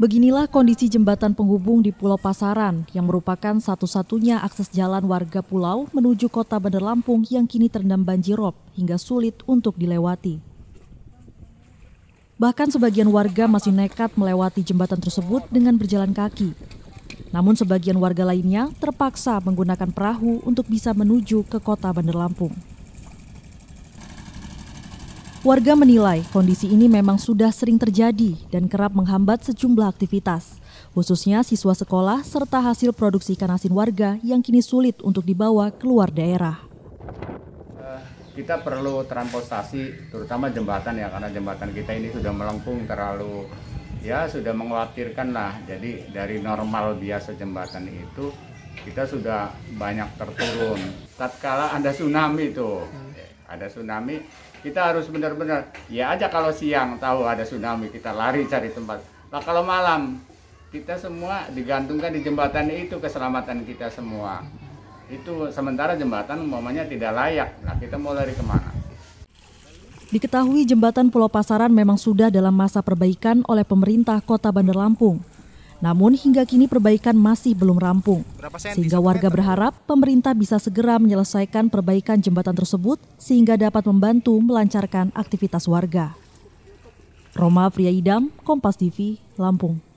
Beginilah kondisi jembatan penghubung di Pulau Pasaran yang merupakan satu-satunya akses jalan warga pulau menuju kota Bandar Lampung yang kini terendam banjir rob hingga sulit untuk dilewati. Bahkan sebagian warga masih nekat melewati jembatan tersebut dengan berjalan kaki. Namun sebagian warga lainnya terpaksa menggunakan perahu untuk bisa menuju ke kota Bandar Lampung. Warga menilai kondisi ini memang sudah sering terjadi dan kerap menghambat sejumlah aktivitas, khususnya siswa sekolah serta hasil produksi ikan asin warga yang kini sulit untuk dibawa keluar daerah. Eh, kita perlu transportasi, terutama jembatan ya, karena jembatan kita ini sudah melengkung terlalu, ya sudah mengkhawatirkan lah. Jadi dari normal biasa jembatan itu, kita sudah banyak terturun. Tatkala ada tsunami itu, ada tsunami kita harus benar-benar ya aja kalau siang tahu ada tsunami kita lari cari tempat nah kalau malam kita semua digantungkan di jembatan itu keselamatan kita semua itu sementara jembatan umpamanya tidak layak nah kita mau lari kemana Diketahui jembatan Pulau Pasaran memang sudah dalam masa perbaikan oleh pemerintah Kota Bandar Lampung. Namun hingga kini perbaikan masih belum rampung. Sehingga warga berharap pemerintah bisa segera menyelesaikan perbaikan jembatan tersebut sehingga dapat membantu melancarkan aktivitas warga. Roma Priyaidam, Kompas TV, Lampung.